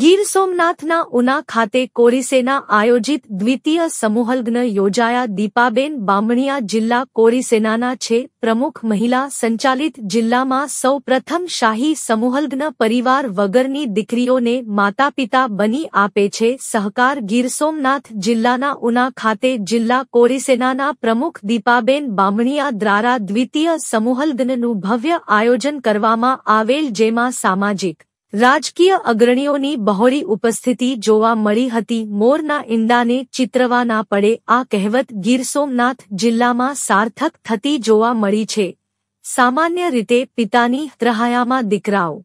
ગીર સોમનાથના ઉના ખાતે કોરીસેના આયોજિત દ્વિતીય સમૂહલગ્ન યોજાયા દીપાબેન બામણીયા જિલ્લા કોરીસેનાના છે પ્રમુખ મહિલા સંચાલિત જિલ્લામાં સૌ પ્રથમ શાહી સમૂહલગ્ન પરિવાર વગરની દીકરીઓને માતાપિતા બની આપે છે સહકાર ગીર સોમનાથ જિલ્લાના ઉના ખાતે જિલ્લા કોરીસેનાના પ્રમુખ દીપાબેન બામણીયા દ્વારા દ્વિતીય સમૂહલગ્નનું ભવ્ય આયોજન કરવામાં આવેલ જેમાં સામાજિક રાજકીય અગ્રણીઓની બહોળી ઉપસ્થિતિ જોવા મળી હતી મોરના ઈંડાને ચિત્રવા ના પડે આ કહેવત ગીર સોમનાથ જિલ્લામાં સાર્થક થતી જોવા મળી છે સામાન્ય રીતે પિતાની ત્રહાયામાં દીકરાઓ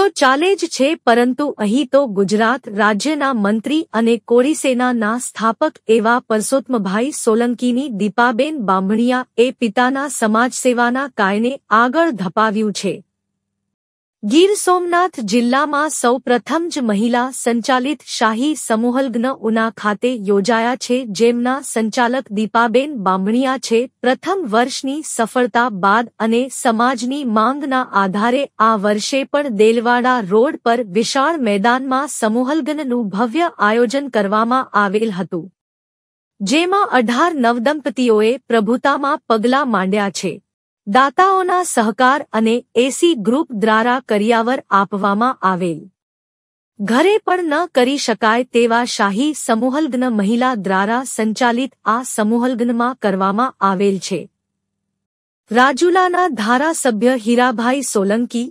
તો ચાલે જ છે પરંતુ અહીં તો ગુજરાત રાજ્યના મંત્રી અને કોળીસેનાના સ્થાપક એવા પરસોત્તમભાઈ સોલંકીની દીપાબેન બામણિયા એ પિતાના સમાજસેવાના કાયને આગળ ધપાવ્યું છે ગીર સોમનાથ જિલ્લામાં સૌ પ્રથમ જ મહિલા સંચાલિત શાહી સમૂહલગ્ન ઉના ખાતે યોજાયા છે જેમના સંચાલક દીપાબેન બામણિયા છે પ્રથમ વર્ષની સફળતા બાદ અને સમાજની માંગના આધારે આ વર્ષે પણ દેલવાડા રોડ પર વિશાળ મેદાનમાં સમૂહલગ્નનું ભવ્ય આયોજન કરવામાં આવેલ હતું જેમાં અઢાર નવદંપતીઓએ પ્રભુતામાં પગલાં માંડ્યા છે દાતાઓના સહકાર અને એસી ગ્રુપ દ્વારા કરિયાવર આપવામાં આવેલ ઘરે પણ ન કરી શકાય તેવા શાહી સમૂહલગ્ન મહિલા દ્વારા સંચાલિત આ સમૂહલગ્નમાં કરવામાં આવેલ છે રાજુલાના ધારાસભ્ય હીરાભાઈ સોલંકી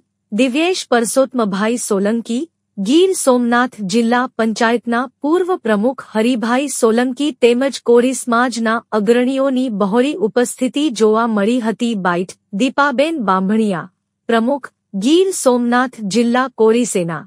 દિવ્યેશ પરસોત્મભાઈ સોલંકી ગીર સોમનાથ જિલ્લા પંચાયતના પૂર્વ પ્રમુખ હરિભાઈ સોલંકી તેમજ કોરી સમાજના અગ્રણીઓની બહોળી ઉપસ્થિતિ જોવા મળી હતી બાઇટ દીપાબેન બામણિયા પ્રમુખ ગીર સોમનાથ જિલ્લા કોળી સેના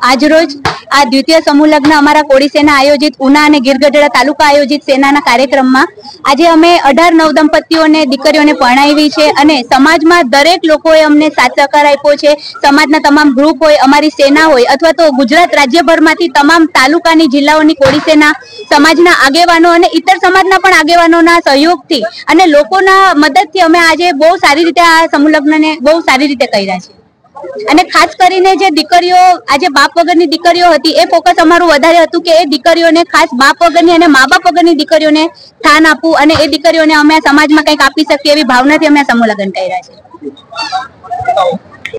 આજરોજ આ દ્વિતીય સમૂહ લગ્ન અમારા કોળી સેના આયોજિત ઉના અને ગીરગઢડા તાલુકા આયોજિત સેનાના કાર્યક્રમમાં આજે અમે અઢાર નવ દંપતીઓને દીકરીઓને પરણાવી છે અને સમાજમાં દરેક લોકોએ અમને સાથ સહકાર આપ્યો છે સમાજના તમામ ગ્રુપ હોય અમારી સેના હોય અથવા તો ગુજરાત રાજ્યભરમાંથી તમામ તાલુકાની જિલ્લાઓની કોળી સેના સમાજના આગેવાનો અને ઇતર સમાજના પણ આગેવાનોના સહયોગથી અને લોકોના મદદથી અમે આજે બહુ સારી રીતે આ સમૂહ લગ્નને બહુ સારી રીતે કર્યા છે અને ખાસ કરીને જે દીકરીઓ આજે બાપ વગરની દીકરીઓ હતી એ ફોકસ અમારું વધારે હતું કે એ દીકરીઓને ખાસ બાપ વગરની અને મા બાપ વગરની દીકરીઓને સ્થાન આપવું અને એ દીકરીઓને અમે સમાજમાં કંઈક આપી શકીએ એવી ભાવનાથી અમે સમૂહ લગ્ન કર્યા છે